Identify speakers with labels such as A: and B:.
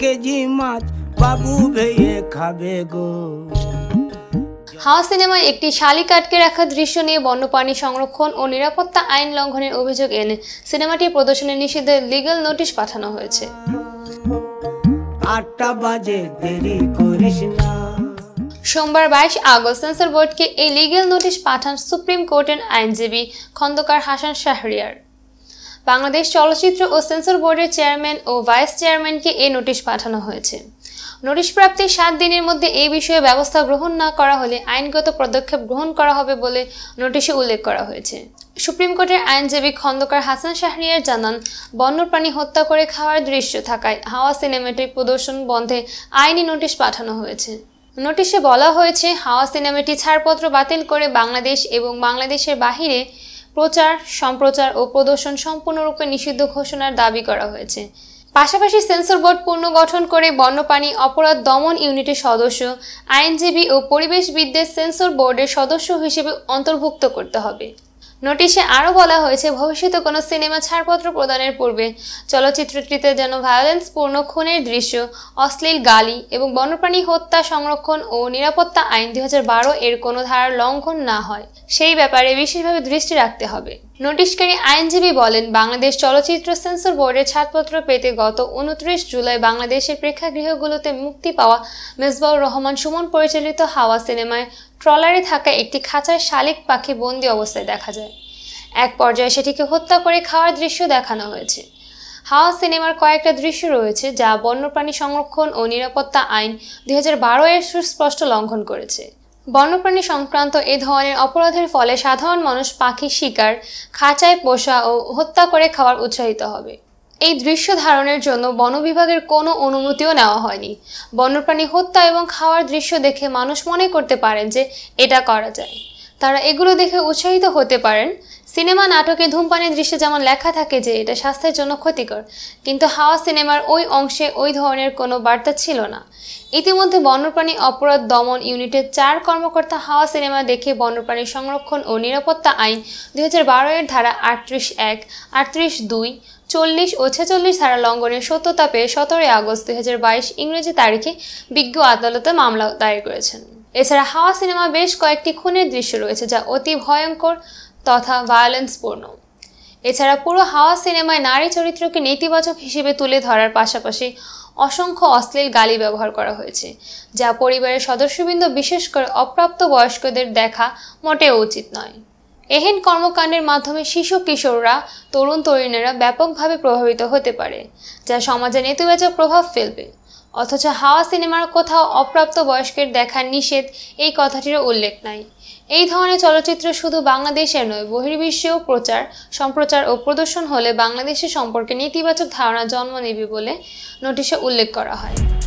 A: KG মাছ বাবু ভেয়ে খাবে গো হাওয়া সিনেমায় একটি শালিক আটকে রাখার দৃশ্য নিয়ে বন্যপ্রাণী সংরক্ষণ ও নিরাপত্তা আইন লঙ্ঘনের অভিযোগ এনে সিনেমাটি প্রদর্শনের নিষিদ্ধের লিগাল নোটিশ পাঠানো হয়েছে সোমবার বাইশ আগস্ট সেন্সর বোর্ডকে এই লিগেল নোটিশ পাঠান সুপ্রিম কোর্টের আইনজীবী খন্দকার হাসান শাহরিয়ার বাংলাদেশ চলচ্চিত্র ও সেন্সর বোর্ডের চেয়ারম্যান ও ভাইস চেয়ারম্যানকে এ নোটিশ পাঠানো হয়েছে নোটিশ প্রাপ্তির সাত দিনের মধ্যে এই বিষয়ে ব্যবস্থা গ্রহণ না করা হলে আইনগত পদক্ষেপ গ্রহণ করা হবে বলে নোটিশে উল্লেখ করা হয়েছে সুপ্রিম কোর্টের আইনজীবী খন্দকার হাসান শাহরিয়ার জানান বন্যপ্রাণী হত্যা করে খাওয়ার দৃশ্য থাকায় হাওয়া সিনেমেটিক প্রদর্শন বন্ধে আইনি নোটিশ পাঠানো হয়েছে নোটিশে বলা হয়েছে হাওয়া সিনেমাটি ছাড়পত্র বাতিল করে বাংলাদেশ এবং বাংলাদেশের বাহিরে প্রচার সম্প্রচার ও প্রদর্শন সম্পূর্ণরূপে নিষিদ্ধ ঘোষণার দাবি করা হয়েছে পাশাপাশি সেন্সর বোর্ড পুনর্গঠন করে বন্যপ্রাণী অপরাধ দমন ইউনিটের সদস্য আইনজীবী ও পরিবেশবিদদের সেন্সর বোর্ডের সদস্য হিসেবে অন্তর্ভুক্ত করতে হবে নোটিশে আরও বলা হয়েছে ভবিষ্যতে কোনো সিনেমা ছাড়পত্র প্রদানের পূর্বে চলচ্চিত্রটিতে যেন ভায়োলেন্সপূর্ণ খুনের দৃশ্য অশ্লীল গালি এবং বন্যপ্রাণী হত্যা সংরক্ষণ ও নিরাপত্তা আইন দুই এর কোনো ধারার লঙ্ঘন না হয় সেই ব্যাপারে বিশেষভাবে দৃষ্টি রাখতে হবে নোটিশকারী আইনজীবী বলেন বাংলাদেশ চলচ্চিত্র সেন্সর বোর্ডের ছাড়পত্র পেতে গত উনত্রিশ জুলাই বাংলাদেশের প্রেক্ষাগৃহগুলোতে মুক্তি পাওয়া মেজবাউর রহমান সুমন পরিচালিত হাওয়া সিনেমায় ট্রলারে থাকা একটি খাঁচায় শালিক পাখি বন্দি অবস্থায় দেখা যায় এক পর্যায়ে সেটিকে হত্যা করে খাওয়ার দৃশ্য দেখানো হয়েছে হাওয়া সিনেমার কয়েকটা দৃশ্য রয়েছে যা বন্যপ্রাণী সংরক্ষণ ও নিরাপত্তা আইন দুই এর সুস্পষ্ট লঙ্ঘন করেছে বন্যপ্রাণী সংক্রান্ত এ ধরনের অপরাধের ফলে সাধারণ মানুষ পাখি শিকার খাঁচায় পোষা ও হত্যা করে খাওয়ার উৎসাহিত হবে এই দৃশ্য ধারণের জন্য বন বিভাগের কোনো অনুমতিও নেওয়া হয়নি বন্যপ্রাণী হত্যা এবং খাওয়ার দৃশ্য দেখে মানুষ মনে করতে পারেন যে এটা করা যায় তারা এগুলো দেখে উৎসাহিত হতে পারেন সিনেমা নাটকে ধূমপানের দৃশ্যে যেমন লেখা থাকে যে এটা স্বাস্থ্যের জন্য ক্ষতিকর কিন্তু হাওয়া সিনেমার ওই অংশে ওই ধরনের কোনো বার্তা ছিল না ইতিমধ্যে বন্যপ্রাণী অপরাধ দমন ইউনিটের চার কর্মকর্তা হাওয়া সিনেমা দেখে বন্যপ্রাণী সংরক্ষণ ও নিরাপত্তা আইন দুই এর ধারা আটত্রিশ এক আটত্রিশ দুই চল্লিশ ও ছেচল্লিশ ধারা লঙ্ঘনের সত্যতা পেয়ে সতেরোই আগস্ট দুই ইংরেজি তারিখে বিজ্ঞ আদালতে মামলা দায়ের করেছেন এছাড়া হাওয়া সিনেমা বেশ কয়েকটি খুনের দৃশ্য রয়েছে যা অতি ভয়ঙ্কর তথা ভায়োলেন্সপূর্ণ এছাড়া পুরো হাওয়া সিনেমায় নারী চরিত্রকে নেতিবাচক হিসেবে তুলে ধরার পাশাপাশি অসংখ্য অশ্লীল গালি ব্যবহার করা হয়েছে যা পরিবারের সদস্যবৃন্দ বিশেষ করে অপ্রাপ্ত বয়স্কদের দেখা মোটেও উচিত নয় এহেন কর্মকাণ্ডের মাধ্যমে শিশু কিশোররা তরুণ তরুণীরা ব্যাপকভাবে প্রভাবিত হতে পারে যা সমাজে নেতিবাচক প্রভাব ফেলবে অথচ হাওয়া সিনেমার কোথাও অপ্রাপ্ত বয়স্কের দেখার নিষেধ এই কথাটিরও উল্লেখ নাই এই ধরনের চলচ্চিত্র শুধু বাংলাদেশে নয় বহির্বিশ্বেও প্রচার সম্প্রচার ও প্রদর্শন হলে বাংলাদেশের সম্পর্কে নেতিবাচক ধারণা জন্ম নেবে বলে নোটিশে উল্লেখ করা হয়